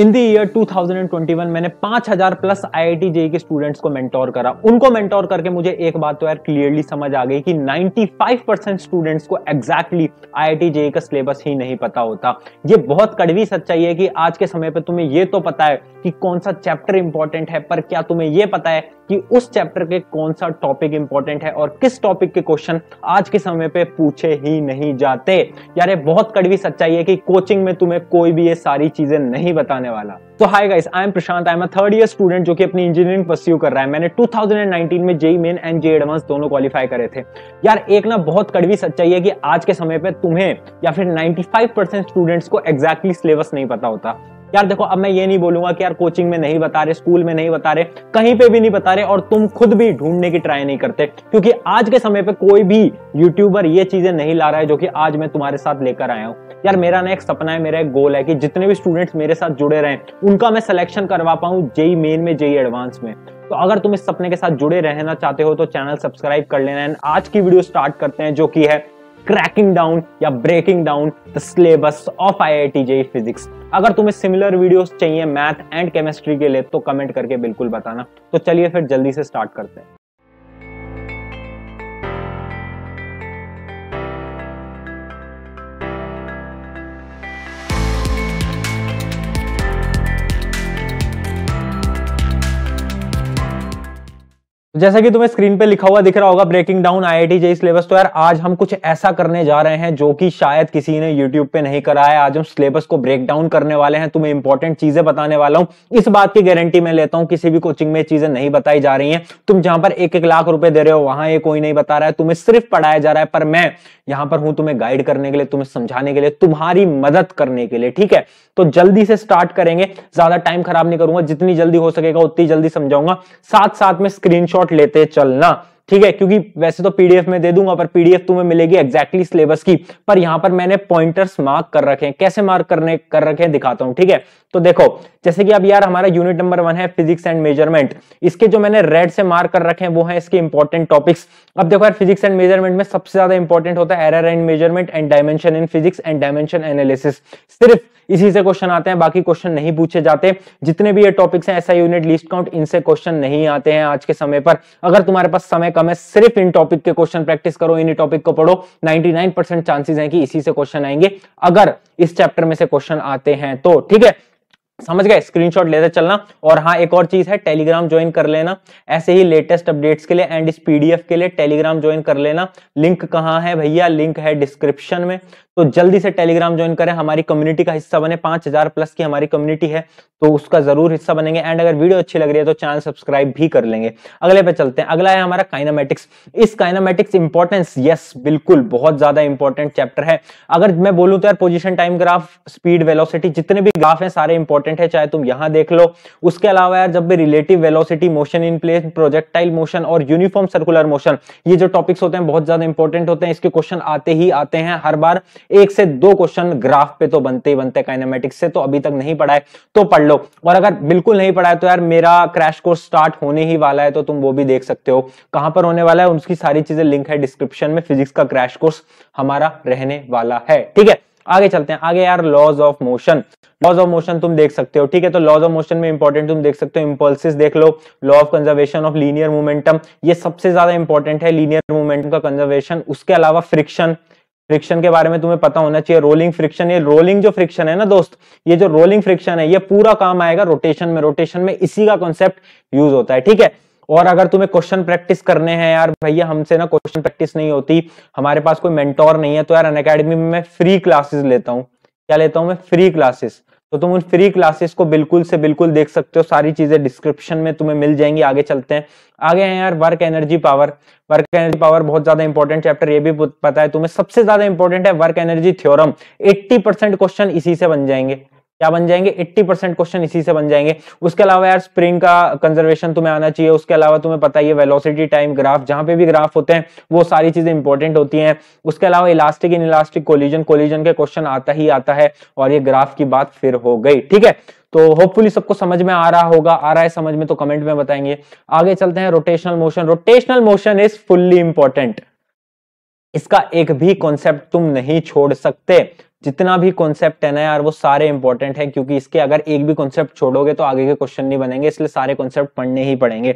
इन दी year 2021 मैंने 5000 plus I JEE के students को मेंटोर करा उनको मेंटोर करके मुझे एक बात तो यार क्लियरली समझ आ गई कि 95 परसेंट स्टूडेंट्स को एग्जैक्टली आई जेई का सिलेबस ही नहीं पता होता ये बहुत कड़वी सच्चाई है कि आज के समय पर तुम्हें ये तो पता है कि कौन सा चैप्टर इंपॉर्टेंट है पर क्या तुम्हें ये पता है कि उस चैप्टर के कौन सा टॉपिक इंपॉर्टेंट है और किस टॉपिक के क्वेश्चन आज के समय पे पूछे ही नहीं जाते यार ये बहुत कड़वी सच्चाई है कि कोचिंग में तुम्हें कोई भी ये सारी चीजें नहीं बताने आने वाला तो hi guys I am Prashant I am third year student जो कि अपनी इंजीनियरिंग परस्यू कर रहा है मैंने 2019 में JEE main and JEE advance दोनों क्वालिफाई करे थे यार एक ना बहुत कड़वी सच्चाई है कि आज के समय पे तुम्हें या फिर 95 स्टूडेंट्स को एग्जैक्टली exactly सिलेबस नहीं पता होता यार देखो अब मैं ये नहीं बोलूंगा कि यार कोचिंग में नहीं बता रहे स्कूल में नहीं बता रहे कहीं पे भी नहीं बता रहे और तुम खुद भी ढूंढने की ट्राई नहीं करते क्योंकि आज के समय पे कोई भी यूट्यूबर ये चीजें नहीं ला रहा है जो कि आज मैं तुम्हारे साथ लेकर आया हूँ यार मेरा ना एक सपना है मेरा एक गोल है कि जितने भी स्टूडेंट्स मेरे साथ जुड़े रहे उनका मैं सिलेक्शन करवा पाऊँ जेई मेन में जेई एडवांस e में तो अगर तुम इस सपने के साथ जुड़े रहना चाहते हो तो चैनल सब्सक्राइब कर लेना एंड आज की वीडियो स्टार्ट करते हैं जो कि है क्रैकिंग डाउन या breaking down the syllabus of I I T JEE physics अगर तुम्हें सिमिलर वीडियोस चाहिए मैथ एंड केमिस्ट्री के लिए तो कमेंट करके बिल्कुल बताना तो चलिए फिर जल्दी से स्टार्ट करते हैं जैसा कि तुम्हें स्क्रीन पे लिखा हुआ दिख रहा होगा breaking down T JEE syllabus तो यार आज हम कुछ ऐसा करने जा रहे हैं जो कि शायद किसी ने यूट्यूब पे नहीं करा है आज हम सिलेबस को ब्रेक डाउन करने वाले हैं तुम्हें इंपॉर्टेंट चीजें बताने वाला हूं इस बात की गारंटी मैं लेता हूं किसी भी कोचिंग में चीजें नहीं बताई जा रही है तुम जहां पर एक एक लाख रुपए दे रहे हो वहां ये कोई नहीं बता रहा है तुम्हें सिर्फ पढ़ाया जा रहा है पर मैं यहां पर हूं तुम्हें गाइड करने के लिए तुम्हें समझाने के लिए तुम्हारी मदद करने के लिए ठीक है तो जल्दी से स्टार्ट करेंगे ज्यादा टाइम खराब नहीं करूंगा जितनी जल्दी हो सकेगा उतनी जल्दी समझाऊंगा साथ साथ में स्क्रीनशॉट लेते चलना ठीक है क्योंकि वैसे तो पीडीएफ में दे दूंगा पर पीडीएफ तुम्हें मिलेगी एक्जैक्टली सिलेबस की पर यहां पर मैंने पॉइंटर्स मार्क कर रखे हैं कैसे मार्क करने कर रखे हैं दिखाता हूं ठीक है तो देखो जैसे कि अब यार हमारा यूनिट नंबर वन है फिजिक्स एंड मेजरमेंट इसके जो मैंने रेड से मार्क कर रखे हैं वो है इसके इंपॉर्टेंट टॉपिक्स अब देखो यार फिजिक्स एंड मेजरमेंट में सबसे ज्यादा इंपॉर्टेंट होता है error and measurement and dimension in physics and dimension analysis सिर्फ इसी से क्वेश्चन आते हैं बाकी क्वेश्चन नहीं पूछे जाते जितने भी ये टॉपिक्स हैं ऐसा यूनिट लिस्ट काउंट इनसे क्वेश्चन नहीं आते हैं आज के समय पर अगर तुम्हारे पास समय कम है सिर्फ इन टॉपिक के क्वेश्चन प्रैक्टिस करो इन टॉपिक को पढ़ो 99 परसेंट चांसेस हैं कि इसी से क्वेश्चन आएंगे अगर इस चैप्टर में से क्वेश्चन आते हैं तो ठीक है समझ गए स्क्रीनशॉट लेते चलना और हाँ एक और चीज है टेलीग्राम ज्वाइन कर लेना ऐसे ही लेटेस्ट अपडेट्स के लिए एंड इस पीडीएफ के लिए टेलीग्राम ज्वाइन कर लेना लिंक कहाँ है भैया लिंक है डिस्क्रिप्शन में तो जल्दी से टेलीग्राम ज्वाइन करें हमारी कम्युनिटी का हिस्सा बने पांच हजार प्लस की हमारी कम्युनिटी है तो उसका जरूर हिस्सा बनेंगे एंड अगर वीडियो अच्छी लग रही है तो चैनल सब्सक्राइब भी कर लेंगे अगले पे चलते हैं अगला है हमारा काइनामेटिक्स इस काइनामेटिक्स इंपॉर्टेंस यस बिल्कुल बहुत ज्यादा इंपॉर्टेंट चैप्टर है अगर मैं बोलूँ तो यार position time graph speed velocity जितने भी ग्राफ है सारे इंपॉर्टेंट इंपॉर्टेंट है चाहे तुम यहां देख लो उसके अलावा यार जब भी relative velocity motion in place projectile motion और यूनिफॉर्म सर्कुलर मोशन ये जो टॉपिक्स होते हैं बहुत ज्यादा इंपॉर्टेंट होते हैं इसके क्वेश्चन आते ही आते हैं हर बार एक से दो क्वेश्चन ग्राफ पे तो बनते ही बनते काइनामेटिक्स से तो अभी तक नहीं पढ़ा है तो पढ़ लो और अगर बिल्कुल नहीं पढ़ा है तो यार मेरा क्रैश कोर्स स्टार्ट होने ही वाला है तो तुम वो भी देख सकते हो कहां पर होने वाला है उसकी सारी चीजें लिंक है डिस्क्रिप्शन में फिजिक्स का क्रैश कोर्स हमारा रहने वाला है ठीक है आगे चलते हैं आगे यार laws of motion laws of motion तुम देख सकते हो ठीक है तो लॉज ऑफ मोशन में इंपॉर्टेंट तुम देख सकते हो इंपल्सिस देख लो law of conservation of linear momentum ये सबसे ज्यादा इंपॉर्टेंट है लीनियर मोमेंटम का कंजर्वेशन उसके अलावा फ्रिक्शन फ्रिक्शन के बारे में तुम्हें पता होना चाहिए रोलिंग फ्रिक्शन ये रोलिंग जो फ्रिक्शन है ना दोस्त ये जो रोलिंग फ्रिक्शन है ये पूरा काम आएगा रोटेशन में रोटेशन में इसी का कॉन्सेप्ट यूज होता है ठीक है और अगर तुम्हें क्वेश्चन प्रैक्टिस करने हैं यार भैया हमसे ना क्वेश्चन प्रैक्टिस नहीं होती हमारे पास कोई मेंटोर नहीं है तो यार अन अकेडमी में मैं फ्री क्लासेस लेता हूँ क्या लेता हूँ मैं फ्री क्लासेस तो तुम उन फ्री क्लासेस को बिल्कुल से बिल्कुल देख सकते हो सारी चीजें डिस्क्रिप्शन में तुम्हें मिल जाएंगी आगे चलते हैं आगे हैं यार work energy power work energy power बहुत ज्यादा इंपॉर्टेंट चैप्टर ये भी पता है तुम्हें सबसे ज्यादा इंपॉर्टेंट है work energy theorem 80 percent question इसी से बन जाएंगे क्या बन जाएंगे 80 परसेंट क्वेश्चन इसी से बन जाएंगे उसके अलावा यार स्प्रिंग का कंजर्वेशन तुम्हें आना चाहिए उसके अलावा तुम्हें पता ही है वेलोसिटी टाइम ग्राफ जहां पे भी ग्राफ होते हैं वो सारी चीजें इंपॉर्टेंट होती हैं उसके अलावा elastic inelastic collision collision के क्वेश्चन आता ही आता है और ये ग्राफ की बात फिर हो गई ठीक है तो होपफुली सबको समझ में आ रहा होगा आ रहा है समझ में तो कमेंट में बताएंगे आगे चलते हैं rotational motion rotational motion is fully important इसका एक भी कॉन्सेप्ट तुम नहीं छोड़ सकते जितना भी कॉन्सेप्ट है ना यार वो सारे इंपॉर्टेंट है क्योंकि इसके अगर एक भी कॉन्सेप्ट छोड़ोगे तो आगे के क्वेश्चन नहीं बनेंगे इसलिए सारे कॉन्सेप्ट पढ़ने ही पड़ेंगे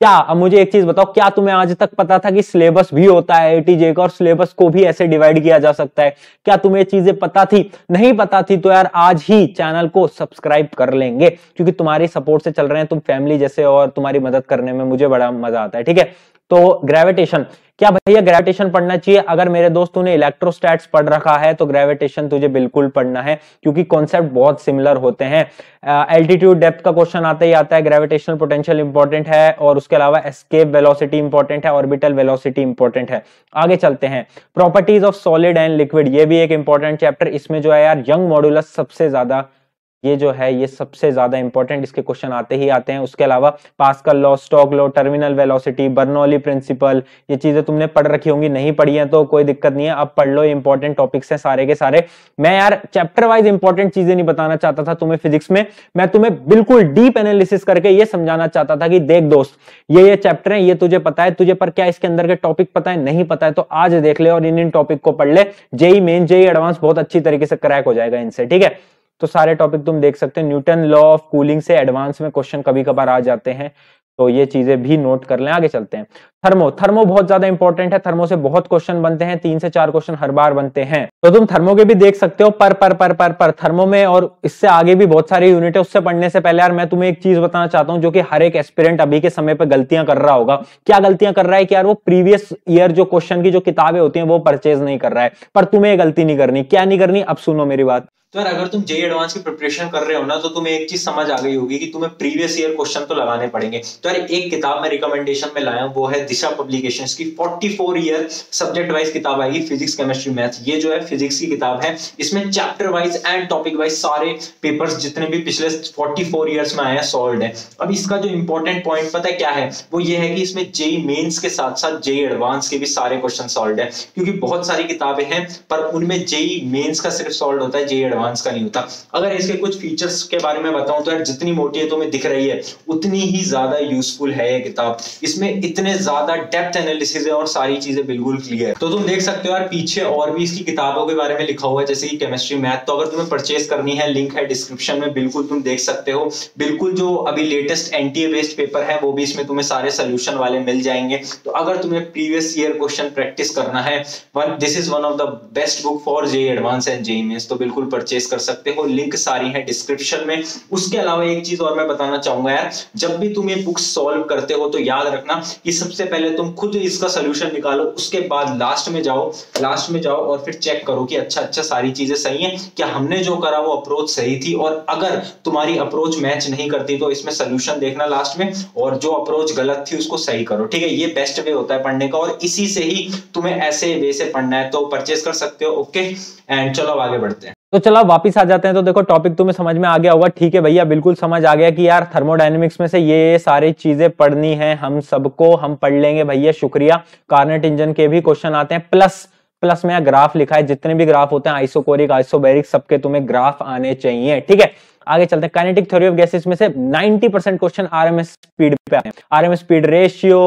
क्या अब मुझे एक चीज बताओ क्या तुम्हें आज तक पता था कि सिलेबस भी होता है एटीजे का और सिलेबस को भी ऐसे डिवाइड किया जा सकता है क्या तुम्हें चीजें पता थी नहीं पता थी तो यार आज ही चैनल को सब्सक्राइब कर लेंगे क्योंकि तुम्हारी सपोर्ट से चल रहे हैं तुम फैमिली जैसे और तुम्हारी मदद करने में मुझे बड़ा मजा आता है ठीक है तो ग्रेविटेशन क्या भैया ग्रेविटेशन पढ़ना चाहिए अगर मेरे दोस्त ने इलेक्ट्रोस्टैट्स पढ़ रखा है तो ग्रेविटेशन तुझे बिल्कुल पढ़ना है क्योंकि कॉन्सेप्ट बहुत सिमिलर होते हैं एल्टीट्यूड डेप्थ का क्वेश्चन आता ही आता है ग्रेविटेशनल पोटेंशियल इंपॉर्टेंट है और उसके अलावा एस्केप वेलोसिटी इंपॉर्टेंट है ऑर्बिटल वेलोसिटी इंपॉर्टेंट है आगे चलते हैं properties of solid and liquid ये भी एक इंपॉर्टेंट चैप्टर इसमें जो है यार यंग मॉड्यूलस सबसे ज्यादा ये जो है ये सबसे ज्यादा इंपॉर्टेंट इसके क्वेश्चन आते ही आते हैं उसके अलावा Pascal law Stokes law terminal velocity Bernoulli principle ये चीजें तुमने पढ़ रखी होंगी नहीं पढ़ी है तो कोई दिक्कत नहीं है अब पढ़ लो इंपॉर्टेंट टॉपिक्स हैं सारे के सारे मैं यार चैप्टर वाइज इंपॉर्टेंट चीजें नहीं बताना चाहता था तुम्हें फिजिक्स में मैं तुम्हें बिल्कुल डीप एनालिसिस करके ये समझाना चाहता था कि देख दोस्त ये ये चैप्टर है ये तुझे पता है तुझे पर क्या इसके अंदर के टॉपिक पता है नहीं पता है तो आज देख ले और इन इन टॉपिक को पढ़ ले जेई मेन जेई एडवांस बहुत अच्छी तरीके से क्रैक हो जाएगा इनसे ठीक है तो सारे टॉपिक तुम देख सकते हो न्यूटन लॉ ऑफ कूलिंग से एडवांस में क्वेश्चन कभी कभार आ जाते हैं तो ये चीजें भी नोट कर लें आगे चलते हैं थर्मो थर्मो बहुत ज्यादा इंपॉर्टेंट है थर्मो से बहुत क्वेश्चन बनते हैं तीन से चार क्वेश्चन हर बार बनते हैं तो तुम थर्मो के भी देख सकते हो पर पर पर पर पर थर्मो में और इससे आगे भी बहुत सारी यूनिट है उससे पढ़ने से पहले यार मैं तुम्हें एक चीज बताना चाहता हूँ जो कि हर एक एक्सपेरेंट अभी के समय पर गलतियां कर रहा होगा क्या गलतियां कर रहा है कि यार वो प्रीवियस ईयर जो क्वेश्चन की जो किताबें होती है वो परचेज नहीं कर रहा है पर तुम्हें गलती नहीं करनी क्या नहीं करनी अब सुनो मेरी बात तो यार अगर तुम जे एडवांस की प्रिपरेशन कर रहे हो ना तो तुम्हें एक चीज समझ आ गई होगी कि तुम्हें प्रीवियस ईयर क्वेश्चन तो लगाने पड़ेंगे तो यार एक किताब मैं रिकमेंडेशन में लाया हूँ वो है दिशा पब्लिकेशन की फोर ईयर सब्जेक्ट वाइज किताब आएगी फिजिक्स केमिस्ट्री मैथ ये जो है फिजिक्स की किताब है इसमें chapter wise and topic wise सारे पेपर जितने भी पिछले फोर्टी फोर ईयर्स में आए हैं सोल्व है अब इसका जो इंपॉर्टेंट पॉइंट पता है क्या है वो ये है कि इसमें जे मेन्स के साथ साथ जे एडवांस के भी सारे क्वेश्चन सोल्व है क्योंकि बहुत सारी किताबें हैं पर उनमें जेई मेन्स का सिर्फ सोल्व होता है जे एडवांस एडवांस का नहीं होता अगर इसके कुछ फीचर्स के बारे में बताऊं तो यार जितनी मोटी है तुम्हें तो दिख रही है उतनी ही ज्यादा यूजफुल है ये किताब इसमें इतने ज्यादा डेप्थ एनालिसिस है और सारी चीजें बिल्कुल क्लियर तो तुम देख सकते हो यार पीछे और भी इसकी किताबों के बारे में लिखा हुआ है जैसे कि केमिस्ट्री मैथ तो अगर तुम्हें परचेज करनी है लिंक है डिस्क्रिप्शन में बिल्कुल तुम देख सकते हो बिल्कुल जो अभी लेटेस्ट एनटीए बेस्ड पेपर है वो भी इसमें तुम्हें सारे सोल्यूशन वाले मिल जाएंगे तो अगर तुम्हें प्रीवियस ईयर क्वेश्चन प्रैक्टिस करना है this is one of the best book for JEE advance and JEE तो बिल्कुल परचेज परचेज कर सकते हो लिंक सारी है डिस्क्रिप्शन में उसके अलावा एक चीज और मैं बताना चाहूंगा यार जब भी तुम ये बुक सॉल्व करते हो तो याद रखना कि सबसे पहले तुम खुद इसका सोल्यूशन निकालो उसके बाद लास्ट में जाओ लास्ट में जाओ और फिर चेक करो कि अच्छा अच्छा सारी चीजें सही है क्या हमने जो करा वो अप्रोच सही थी और अगर तुम्हारी अप्रोच मैच नहीं करती तो इसमें सोल्यूशन देखना लास्ट में और जो अप्रोच गलत थी उसको सही करो ठीक है ये बेस्ट वे होता है पढ़ने का और इसी से ही तुम्हें ऐसे वे से पढ़ना है तो परचेज कर सकते हो ओके एंड चलो आगे बढ़ते हैं तो चलो वापिस आ जाते हैं तो देखो टॉपिक तुम्हें समझ में आ गया होगा ठीक है भैया बिल्कुल समझ आ गया कि यार थर्मोडाइनमिक्स में से ये सारी चीजें पढ़नी है हम सबको हम पढ़ लेंगे भैया शुक्रिया कार्नेट इंजन के भी क्वेश्चन आते हैं प्लस प्लस में ग्राफ लिखा है जितने भी ग्राफ होते हैं आइसोकोरिक आइसोबेरिक सबके तुम्हें ग्राफ आने चाहिए ठीक है आगे चलते हैं काइनेटिक थ्योरी ऑफ गैसेस में से 90 क्वेश्चन आरएमएस स्पीड पे आए RMS speed ratio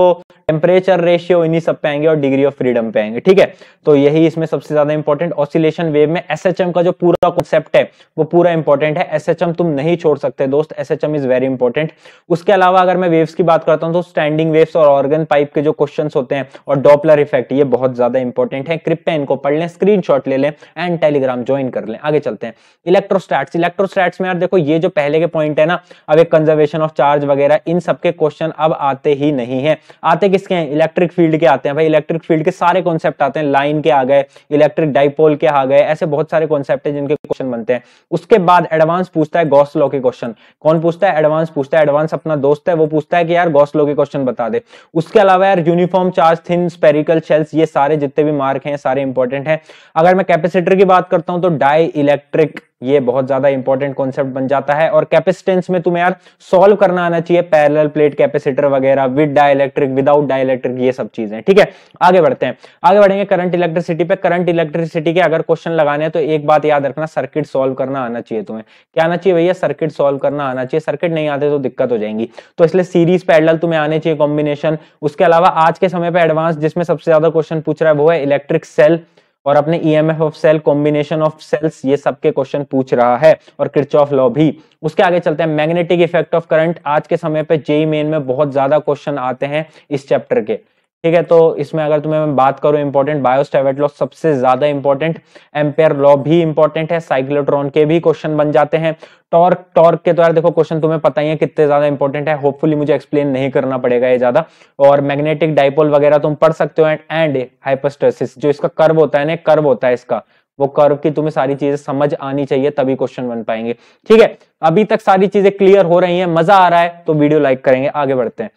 temperature ratio इन्हीं सब पे आएंगे और डिग्री ऑफ फ्रीडम पे आएंगे ठीक है तो यही इसमें सबसे ज्यादा इंपॉर्टेंट ऑसिलेशन वेव में एसएचएम का जो पूरा कॉन्सेप्ट है वो पूरा इंपॉर्टेंट है एसएचएम तुम नहीं छोड़ सकते दोस्त एसएचएम इज वेरी इंपॉर्टेंट उसके अलावा अगर मैं वेव्स की बात करता हूँ तो स्टैंडिंग वेव्स और ऑर्गन पाइप के जो क्वेश्चन होते हैं और डॉपलर इफेक्ट ये बहुत ज्यादा इंपॉर्टेंट है कृपया इनको पढ़ लें स्क्रीन ले लें एंड टेलीग्राम ज्वाइन कर लें आगे चलते हैं इलेक्ट्रोस्टैट्स इलेक्ट्रोस्टैट्स में यार देखो ये जो पहले के पॉइंट है ना अब एक कंजर्वेशन ऑफ चार्ज वगैरह इन सबके क्वेश्चन अब आते ही नहीं है आते किसके हैं इलेक्ट्रिक फील्ड के आते हैं भाई इलेक्ट्रिक फील्ड के सारे कॉन्सेप्ट आते हैं लाइन के आ गए इलेक्ट्रिक डाइपोल के आ गए ऐसे बहुत सारे कॉन्सेप्ट है जिनके क्वेश्चन बनते हैं उसके बाद एडवांस पूछता है गॉस लॉ के क्वेश्चन कौन पूछता है एडवांस पूछता है एडवांस अपना दोस्त है वो पूछता है कि यार गॉस लॉ के क्वेश्चन बता दे उसके अलावा यार uniform charge thin spherical shells ये सारे जितने भी मार्क हैं सारे इंपॉर्टेंट हैं अगर मैं कैपेसिटर की बात करता हूं तो डाई इलेक्ट्रिक ये बहुत ज्यादा इंपॉर्टेंट कॉन्सेप्ट बन जाता है और कैपेसिटेंस में तुम्हें यार सॉल्व करना आना चाहिए पैरेलल प्लेट कैपेसिटर वगैरह विद डाइलेक्ट्रिक विदाउट डाइलेक्ट्रिक ये सब चीजें ठीक है आगे बढ़ते हैं आगे बढ़ेंगे करंट इलेक्ट्रिसिटी पे करंट इलेक्ट्रिसिटी के अगर क्वेश्चन लगाने हैं तो एक बात याद रखना सर्किट सोल्व करना आना चाहिए तुम्हें क्या आना चाहिए भैया सर्किट सॉल्व करना आना चाहिए सर्किट नहीं आते तो दिक्कत हो जाएंगी तो इसलिए सीरीज पैरेलल तुम्हें आने चाहिए कॉम्बिनेशन उसके अलावा आज के समय पर एडवांस जिसमें सबसे ज्यादा क्वेश्चन पूछ रहा है वो है इलेक्ट्रिक सेल और अपने E M F of cell combination of cells ये सबके क्वेश्चन पूछ रहा है और क्रिच ऑफ लॉ भी उसके आगे चलते हैं मैग्नेटिक इफेक्ट ऑफ करंट आज के समय पर जेई मेन में बहुत ज्यादा क्वेश्चन आते हैं इस चैप्टर के ठीक है तो इसमें अगर तुम्हें मैं बात करूं इंपॉर्टेंट बायोस्टेवेट लॉ सबसे ज्यादा इंपॉर्टेंट एम्पेयर लॉ भी इंपॉर्टेंट है साइक्लोट्रॉन के भी क्वेश्चन बन जाते हैं टॉर्क टॉर्क के द्वारा तो देखो क्वेश्चन तुम्हें पता ही है कितने ज्यादा इंपॉर्टेंट है होपफुली मुझे एक्सप्लेन नहीं करना पड़ेगा ये ज्यादा और मैग्नेटिक डाइपोल वगैरह तुम पढ़ सकते हो एंड एंड हाइपोस्टेसिस जो इसका कर्व होता है ना कर्व होता है इसका वो कर्व की तुम्हें सारी चीजें समझ आनी चाहिए तभी क्वेश्चन बन पाएंगे ठीक है अभी तक सारी चीजें क्लियर हो रही है मजा आ रहा है तो वीडियो लाइक करेंगे आगे बढ़ते हैं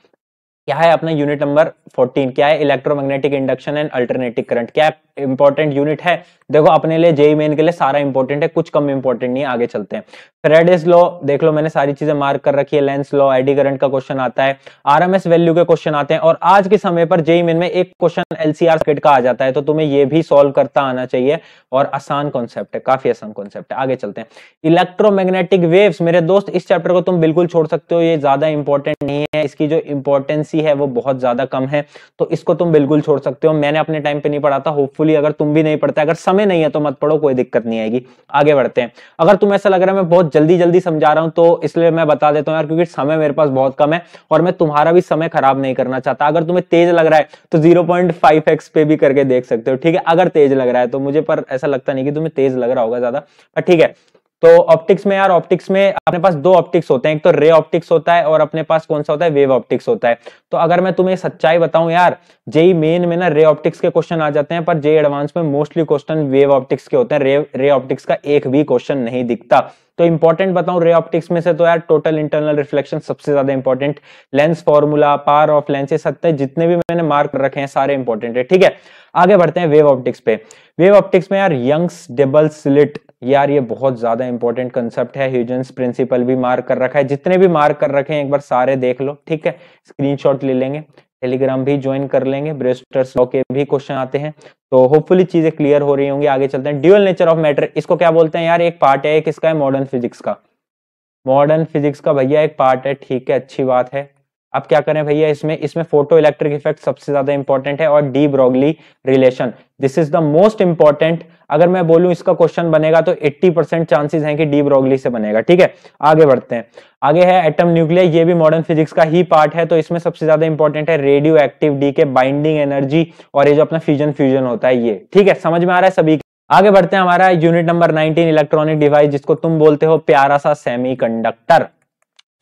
क्या है अपना यूनिट नंबर 14 क्या है electromagnetic induction and alternative current क्या इंपॉर्टेंट यूनिट है देखो अपने लिए जेई मेन e के लिए सारा इंपॉर्टेंट है कुछ कम इंपॉर्टेंट नहीं आगे चलते हैं फ्रेडिस लो देख लो मैंने सारी चीजें मार्क कर रखी है लेंस लो आईडी करंट का क्वेश्चन आता है आरएमएस वैल्यू के क्वेश्चन आते हैं और आज के समय पर जेई मेन e में एक क्वेश्चन एलसीआर सर्किट का आ जाता है तो तुम्हें यह भी सोल्व करता आना चाहिए और आसान कॉन्सेप्ट है काफी आसान कॉन्सेप्ट है आगे चलते हैं इलेक्ट्रोमैग्नेटिक वेव्स मेरे दोस्त इस चैप्टर को तुम बिल्कुल छोड़ सकते हो ये ज्यादा इंपॉर्टेंट नहीं है इसकी जो इंपॉर्टेंसी है वो बहुत ज्यादा कम है तो इसको तुम बिल्कुल छोड़ सकते हो मैंने अपने टाइम पे नहीं पढ़ा था होपफुली अगर तुम भी नहीं पढ़ते अगर समय तुम्हें नहीं है तो मत पढ़ो कोई दिक्कत नहीं आएगी आगे बढ़ते हैं अगर तुम्हें ऐसा लग रहा है मैं बहुत जल्दी जल्दी समझा रहा हूं तो इसलिए मैं बता देता हूं यार क्योंकि समय मेरे पास बहुत कम है और मैं तुम्हारा भी समय खराब नहीं करना चाहता अगर तुम्हें तेज लग रहा है तो जीरो पे भी करके देख सकते हो ठीक है अगर तेज लग रहा है तो मुझे पर ऐसा लगता नहीं कि तुम्हें तेज लग रहा होगा ज्यादा ठीक है तो ऑप्टिक्स में यार ऑप्टिक्स में अपने पास दो ऑप्टिक्स होते हैं एक तो रे ऑप्टिक्स होता है और अपने पास कौन सा होता है वेव ऑप्टिक्स होता है तो अगर मैं तुम्हें सच्चाई बताऊं यार जेई मेन में ना रे ऑप्टिक्स के क्वेश्चन आ जाते हैं पर जे एडवांस में मोस्टली क्वेश्चन वेव ऑप्टिक्स के होते हैं रे रे ऑप्टिक्स का एक भी क्वेश्चन नहीं दिखता तो इंपॉर्टेंट बताऊं रे ऑप्टिक्स में से तो यार टोटल इंटरनल रिफ्लेक्शन सबसे ज्यादा important lens formula power of lenses सत्य जितने भी मैंने मार्क रखे हैं सारे इंपॉर्टेंट है ठीक है आगे बढ़ते हैं वेव ऑप्टिक्स पे वेव ऑप्टिक्स में यार यंग्स डेबल स्लिट यार ये बहुत ज्यादा इंपॉर्टेंट कंसेप्ट है ह्यूजेंस प्रिंसिपल भी मार्क कर रखा है जितने भी मार्क कर रखे हैं एक बार सारे देख लो ठीक है स्क्रीनशॉट ले लेंगे टेलीग्राम भी ज्वाइन कर लेंगे ब्रेस्टर्स लॉ के भी क्वेश्चन आते हैं तो होपफुली चीजें क्लियर हो रही होंगी आगे चलते हैं ड्यूअल नेचर ऑफ मैटर इसको क्या बोलते हैं यार एक पार्ट है किसका है मॉडर्न फिजिक्स का मॉडर्न फिजिक्स का भैया एक पार्ट है ठीक है अच्छी बात है अब क्या करें भैया इसमें इसमें फोटो इलेक्ट्रिक इफेक्ट सबसे ज्यादा इंपॉर्टेंट है और de Broglie relation this is the most important अगर मैं बोलूं इसका क्वेश्चन बनेगा तो 80 परसेंट चांसेस हैं कि डी ब्रॉगली से बनेगा ठीक है आगे बढ़ते हैं आगे है एटम न्यूक्लियर ये भी मॉडर्न फिजिक्स का ही पार्ट है तो इसमें सबसे ज्यादा इंपॉर्टेंट है radioactive decay binding energy और ये जो अपना फ्यूजन फ्यूजन होता है ये ठीक है समझ में आ रहा है सभी आगे बढ़ते हैं हमारा unit number nineteen electronic device जिसको तुम बोलते हो प्यारा सा सेमी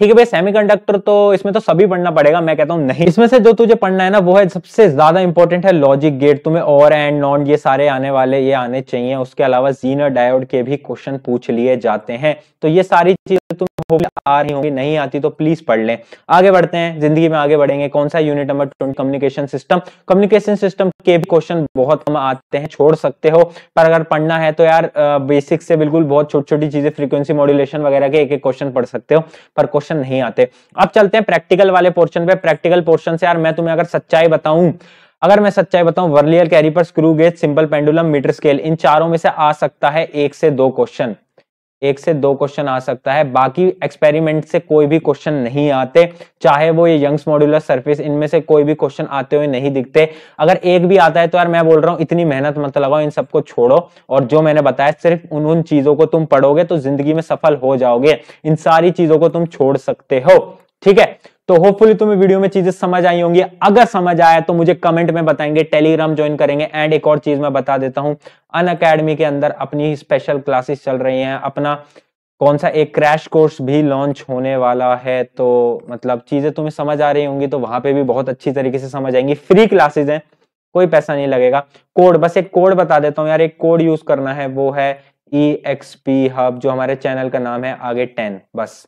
ठीक है भाई सेमीकंडक्टर तो इसमें तो सभी पढ़ना पड़ेगा मैं कहता हूँ नहीं इसमें से जो तुझे पढ़ना है ना वो है सबसे ज्यादा इंपॉर्टेंट है लॉजिक गेट तुम्हें और एंड नॉन ये सारे आने वाले ये आने चाहिए उसके अलावा जीनर डायोड के भी क्वेश्चन पूछ लिए जाते हैं तो ये सारी चीजें तुम आ रही होंगी नहीं आती तो प्लीज पढ़ लें आगे बढ़ते हैं जिंदगी में आगे बढ़ेंगे कौन सा unit number twenty communication system communication system के क्वेश्चन बहुत कम आते हैं छोड़ सकते हो पर अगर पढ़ना है तो यार बेसिक से बिल्कुल बहुत छोटी छोटी चीजें फ्रीक्वेंसी मॉड्यूलेशन वगैरह के एक एक क्वेश्चन पढ़ सकते हो पर क्वेश्चन नहीं आते अब चलते हैं प्रैक्टिकल वाले पोर्शन पे प्रैक्टिकल पोर्शन से यार मैं तुम्हें अगर सच्चाई बताऊं अगर मैं सच्चाई बताऊं वर्लियर caliper screw gauge simple pendulum meter scale इन चारों में से आ सकता है एक से दो क्वेश्चन एक से दो क्वेश्चन आ सकता है बाकी एक्सपेरिमेंट से कोई भी क्वेश्चन नहीं आते चाहे वो ये यंग्स मॉड्यूलर सरफेस इनमें से कोई भी क्वेश्चन आते हुए नहीं दिखते अगर एक भी आता है तो यार मैं बोल रहा हूँ इतनी मेहनत मत लगाओ इन सबको छोड़ो और जो मैंने बताया सिर्फ उन उन चीजों को तुम पढ़ोगे तो जिंदगी में सफल हो जाओगे इन सारी चीजों को तुम छोड़ सकते हो ठीक है तो होपफुली तुम्हें वीडियो में चीजें समझ आई होंगी अगर समझ आया तो मुझे कमेंट में बताएंगे टेलीग्राम ज्वाइन करेंगे एंड एक और चीज मैं बता देता हूं अन अकेडमी के अंदर अपनी स्पेशल क्लासेस चल रही हैं अपना कौन सा एक क्रैश कोर्स भी लॉन्च होने वाला है तो मतलब चीजें तुम्हें समझ आ रही होंगी तो वहां पर भी बहुत अच्छी तरीके से समझ आएंगी फ्री क्लासेज है कोई पैसा नहीं लगेगा कोड बस एक कोड बता देता हूँ यार एक कोड यूज करना है वो है ई e हब जो हमारे चैनल का नाम है आगे टेन बस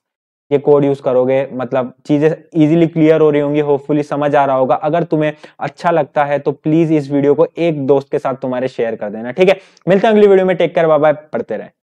ये कोड यूज करोगे मतलब चीजें इजीली क्लियर हो रही होंगी होपफुली समझ आ रहा होगा अगर तुम्हें अच्छा लगता है तो प्लीज इस वीडियो को एक दोस्त के साथ तुम्हारे शेयर कर देना ठीक है मिलते हैं अगली वीडियो में टेक केयर बाय पढ़ते रहे